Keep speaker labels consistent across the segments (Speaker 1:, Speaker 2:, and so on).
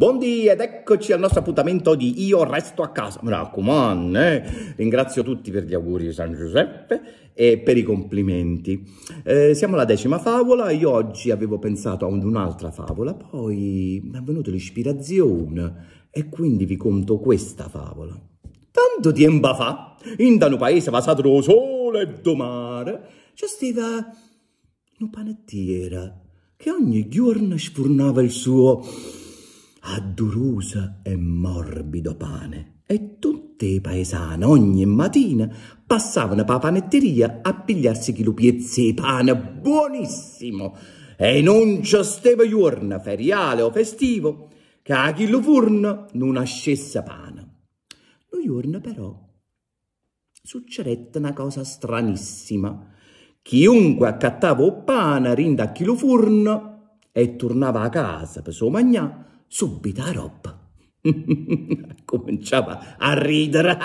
Speaker 1: Buondì ed eccoci al nostro appuntamento di Io resto a casa. Mi raccomando, eh? ringrazio tutti per gli auguri di San Giuseppe e per i complimenti. Eh, siamo alla decima favola, io oggi avevo pensato ad un'altra favola, poi mi è venuta l'ispirazione e quindi vi conto questa favola. Tanto tempo fa, in un paese basato da sole e do mare, c'è stata una panettiera che ogni giorno sfornava il suo addurusa e morbido pane. E tutte paesane ogni mattina passavano per la panetteria a pigliarsi chi lo piezze pane buonissimo. E non c'è steva giorno, feriale o festivo, che a chi lo furno non ascesse pane. Lo giorno però succedette una cosa stranissima. Chiunque accattava il pane rinda a chi lo furno e tornava a casa per suo magnà, subito a roba. Cominciava a ridere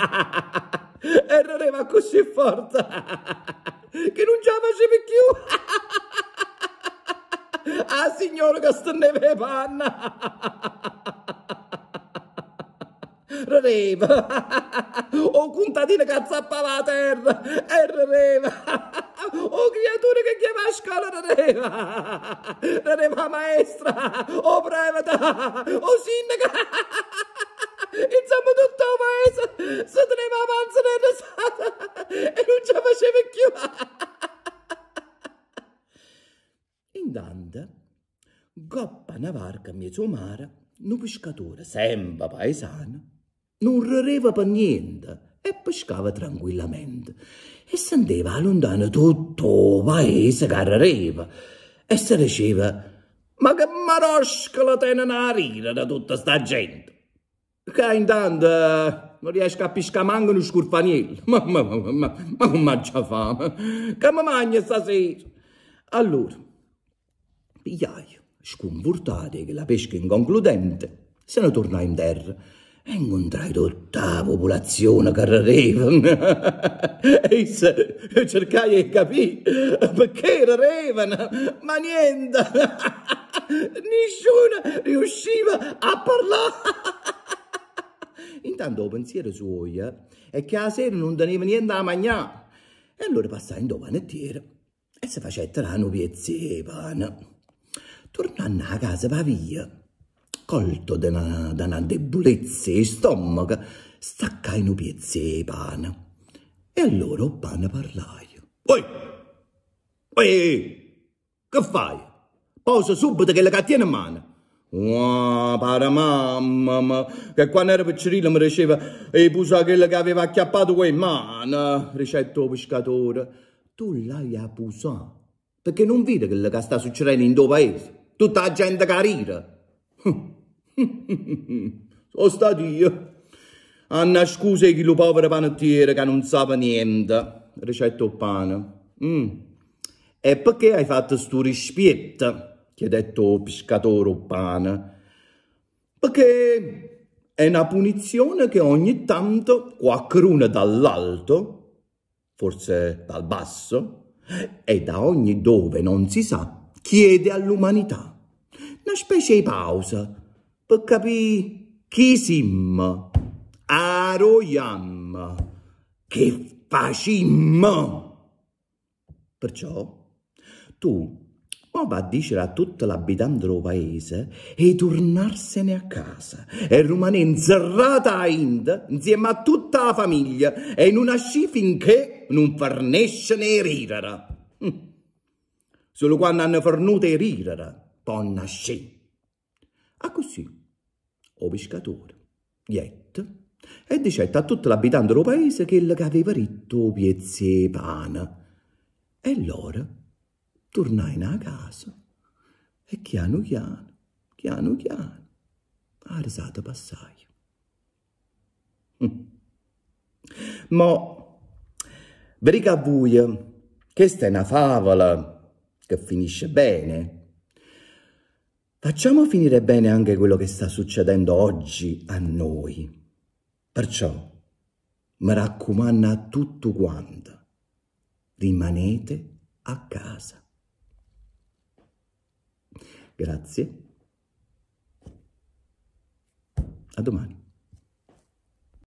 Speaker 1: e rideva così forte che non ce la facevi più. ah, signore, che stendeva panna! Rideva! o contadino che zappava la terra e rideva! Oh, creatura che chiama a scuola non aveva, non aveva maestra, o prevata, o sindaca. Insomma, tutto il paese si teneva a panza nella e non ci faceva più. Intanto, goppa una varca mia mezzo un pescatore, sempre paesano, non rareva per niente e pescava tranquillamente e sentiva lontano tutto il paese che arriva e si diceva ma che maroscola tenen a rire da tutta sta gente che intanto non riesco a pescare manco uno scurfaniello ma, ma, ma, ma, ma non mangia fame che mi mangia stasera allora pigliaio sconfortato che la pesca inconcludente se ne tornò in terra e incontrai tutta la popolazione che arrivava e cercai di capire perché arrivavano ma niente nessuno riusciva a parlare intanto il pensiero suo eh, è che la sera non teneva niente da mangiare e allora passai in panettiera e si facette la nupiezze tornando a casa per via ascolto da una, debolezza di stomaco, staccai un pezzo di pane. E allora pane parlai. Oi! Oi! Che fai? Posso subito che la cattiene in mano. Wow, para mamma, che quando era piccerino mi diceva e pusa quella che aveva acchiappato in mano, ricetto il pescatore. Tu l'hai abusato, perché non vede quello che sta succedendo in tuo paese. Tutta la gente carina. Hm. Sono stato io. Anna scusa che lo povero panettiere che non sa niente. Ricetta o pane. Mm. E perché hai fatto sto rispetto? detto pescatore o pane. Perché è una punizione che ogni tanto qualcuno dall'alto, forse dal basso, e da ogni dove non si sa, chiede all'umanità. Una specie di pausa per capire chi simmo, arroiamo, che facciamo. Perciò tu o va a dire a tutta l'abitante del paese e tornarsene a casa e rimanere inserrata a Ind insieme a tutta la famiglia e non asci finché non ne ridere. Hm. Solo quando hanno fornute ridere, poi nascere. A così, o pescatore, Iet, e dicette a tutto l'abitante del paese che aveva ritto piezze e pane. E allora tornai a casa e piano piano, piano piano, a risata passai. Mm. Ma verica a voi, questa è una favola che finisce bene, Facciamo finire bene anche quello che sta succedendo oggi a noi. Perciò, mi raccomando a tutto quanto, rimanete a casa. Grazie. A domani.